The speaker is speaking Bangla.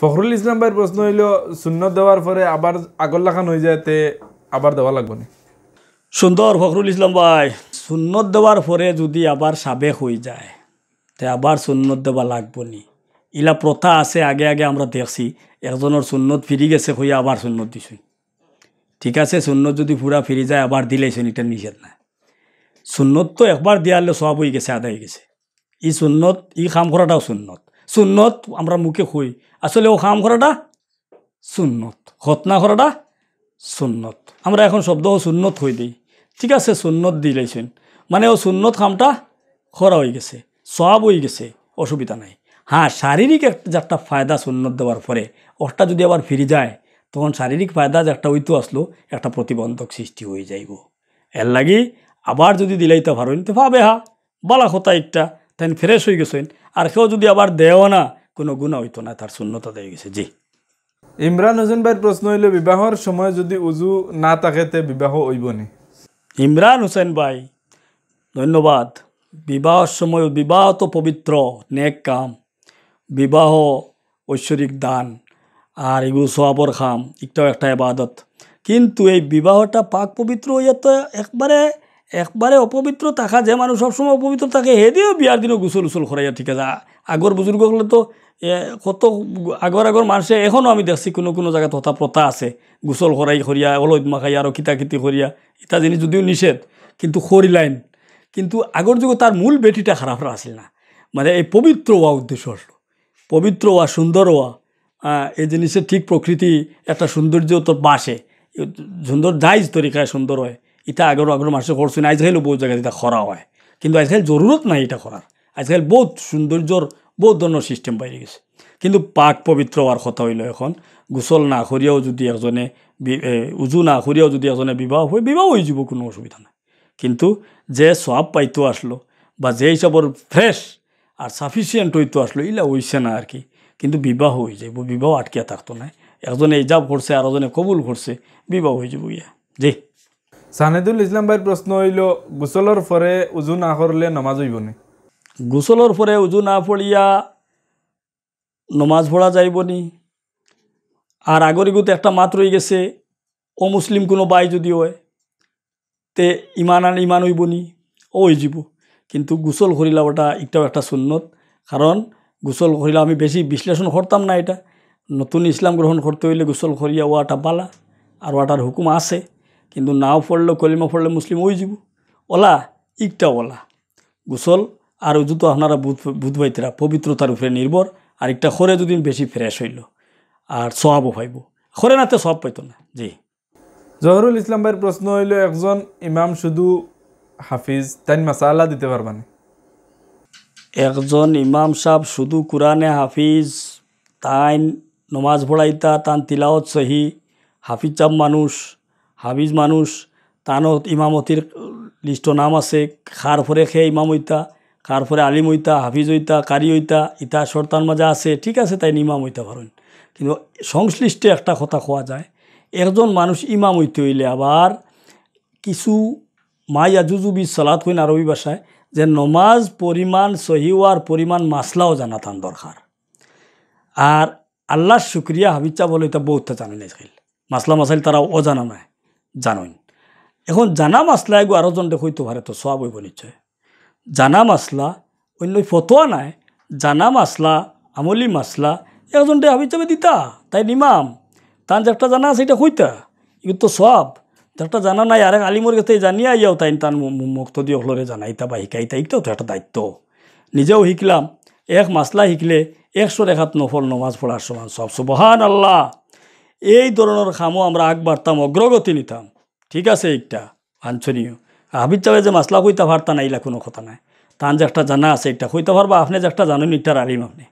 ফখরুল ইসলাম ভাইয়ের প্রশ্ন হইল শূন্য দেওয়ার পরে আবার লাখান হয়ে যায় তে আবার দেওয়া লাগবে না সুন্দর ফখরুল ইসলাম ভাই শূন্য দেওয়ার পরে যদি আবার সাবেক হয়ে যায় তে আবার শূন্য দেওয়া লাগবে নি ইলা প্রথা আছে আগে আগে আমরা দেখছি একজনের সুন্নত ফিরি গেছে হয়ে আবার শূন্য দিছি ঠিক আছে শূন্য যদি পুরা ফিরি যায় আবার শুনি এটা নিষেধ না শূন্যত তো একবার দিয়ালে সব হয়ে গেছে আদায় গেছে ই শূন্যত ই কাম করাটাও শূন্যত সুন্নত আমরা মুখে হই আসলে ও খাম করাটা সুন্নত হতনা করাটা সুন্নত আমরা এখন শব্দ ও সুন্নত হই দিই ঠিক আছে সুন্নত দিলেছেন মানে ও সুন্নত খামটা খরা হয়ে গেছে সব হয়ে গেছে অসুবিধা নাই হ্যাঁ শারীরিক একটা যারটা ফায়দা সুন্নত দেওয়ার পরে ওটা যদি আবার ফিরে যায় তখন শারীরিক ফায়দা একটা হইতো আসলো একটা প্রতিবন্ধক সৃষ্টি হয়ে যাইব এর লাগি আবার যদি দিলাইতে পারেন তো ভাবে হা বালা হতা একটা তাই ফ্রেশ হয়ে গেছেন আর কেউ যদি আবার দেও না কোনো গুণা হইতো না তার শূন্যতা দিয়ে গেছে জি ইমরান হোসেন ভাইয়ের প্রশ্ন হইল বিবাহর সময় যদি উজু না থাকে তে বিবাহ হইবনি ইমরান হোসেন ভাই ধন্যবাদ বিবাহর সময় বিবাহ তো পবিত্র নেক কাম বিবাহ ঐশ্বরিক দান আর এগুলো সোয়াবর খাম একটাও একটা এবাদত কিন্তু এই বিবাহটা পাক পবিত্র হইয়া তো একবারে একবারে অপবিত্র থাকা যে মানুষ সবসময় অপবিত্র থাকে দিয়েও বিয়ার দিনও গুসল উসল খরাইয়া ঠিক আছে আগর হলে তো কত আগর আগর মানুষে এখনও আমি দেখছি কোনো কোনো জায়গায় হতা প্রথা আছে গুসল খরাই খরিয়া অলদ মাখাই আরও কিতা কিতি খরিয়া ইটা জিনিস যদিও নিষেধ কিন্তু খরি লাইন কিন্তু আগর যুগে তার মূল বেটিটা খারাপ আসিল না মানে এই পবিত্র হওয়া উদ্দেশ্য আসলো পবিত্র হওয়া সুন্দর হওয়া এই জিনিসের ঠিক প্রকৃতি একটা সৌন্দর্য তোর বাসে সুন্দর দাইজ তরিকায় সুন্দর হয় ইটা আগের আগের মাসে করছি না আজকালও বহুত জায়গায় এটা খরা হয় কিন্তু আজকাল জরুরত নাই এটা করার আজকাল বহুত সৌন্দর্যর বহুত ধরনের সিস্টেম বাইরে গেছে কিন্তু পাক পবিত্র হওয়ার কথা হইল এখন গোসল না করিয়াও যদি একজনে উজু না করিয়াও যদি একজনে বিবাহ হয় বিবাহ হয়ে যাব কোনো অসুবিধা নাই কিন্তু যে সব পাইতো আসলো বা যে হিসাবর ফ্রেশ আর সাফিসিয়েন্ট হইতো আসলো ইলা হইছে না আর কি কিন্তু বিবাহ হয়ে যাইব বিবাহ আটকিয়া থাকতো না একজনে ইজাব করছে আর একজনে কবুল করছে বিবাহ হয়ে যাব ইয়া জি সানেদুল ইসলাম ভাইয়েৰ প্ৰশ্ন হইল গোসলৰ ফৰে উজু না কৰলে নমাজ হইব নি গোসলৰ ফৰে উজু না পড়িয়া নমাজ পড়া যাইব নি আগৰ আগৰিগুতে এটা মাত ৰৈ গেছে ও মুসলিম কোনো বাই যদি হয় তে ইমান আন ইমান হইব নি হৈ হইজিব কিন্তু গোচল খরিলা এটা একটাও এটা সুন্নত কাৰণ গোসল খৰিলা আমি বেছি বিশ্লেষণ কৰতাম নাই এটা নতুন ইছলাম গ্ৰহণ কৰতে হইলে গোসল খৰিয়া ওয়াটা পালা আৰু ওয়াটাৰ হুকুম আছে কিন্তু নাও পড়লে কলিমা পড়লে মুসলিম ওই যাব ওলা ইকটা ওলা গোসল আর উজু তো আপনারা বুধ বুধবাইতেরা পবিত্রতার উপরে নির্ভর আর একটা খরে যদি বেশি ফ্রেশ হইল আর সহাবও পাইব খরে নাতে সব পাইতো না জি জহরুল ইসলাম ভাইয়ের প্রশ্ন হইল একজন ইমাম শুধু হাফিজ তাই মাসাল্লা দিতে পারবানি একজন ইমাম সাহ শুধু কোরআনে হাফিজ তাই নমাজ ভোড়াইতা তান তিলাওত সহি হাফিজ চাপ মানুষ হাবিজ মানুষ তানত ইমামতির লিস্ট নাম আছে খার ফরে খে ইমাম ওইতা খার ফরে আলিম ওইতা হাফিজ ওইতা কারি ওইতা ইতা শর্তার মাজা আছে ঠিক আছে তাই ইমাম ওইতা পারেন কিন্তু সংশ্লিষ্ট একটা কথা খোয়া যায় একজন মানুষ ইমাম ওইতে হইলে আবার কিছু মাইয়া জুজুবি সালাত কইন আরবি ভাষায় যে নমাজ পরিমাণ সহিওয়ার পরিমাণ মাসলাও জানা তান দরকার আর আল্লাহর শুক্রিয়া হাবিজা বলে এটা বহুতটা জানে না মাসলা মাসাইল তারা অজানা নয় জানোই এখন জানা মাসলা এগো আরও জন দেখো ভারে তো সব হইব নিশ্চয় জানা মাসলা অন্য ফতোয়া নাই জানা মাসলা আমলি মাসলা দে আমি হিসাবে দিতা তাই নিমাম তান যেটা জানা আছে এটা হইতা এগুলো তো সব যেটা জানা নাই আরেক আলিমর কাছে জানিয়া ইয়াও তাই তান মুক্ত দিয়ে হলরে জানাইতা বা শিকাইতা এইটাও তো একটা দায়িত্ব নিজেও শিখলাম এক মাসলা শিখলে একশো রেখাত নফল নমাজ পড়ার সমান সব সুবহান আল্লাহ এই ধরনের খামও আমরা আগ বাড়তাম অগ্রগতি নিতাম ঠিক আছে একটা বাঞ্ছনীয় হাবিব চাবে যে মাসলা কইতে পারতা না এইলা কোনো কথা নাই তান যে একটা জানা আছে একটা কইতে পারবা আপনি যে একটা জানেন এটার আলিম আপনি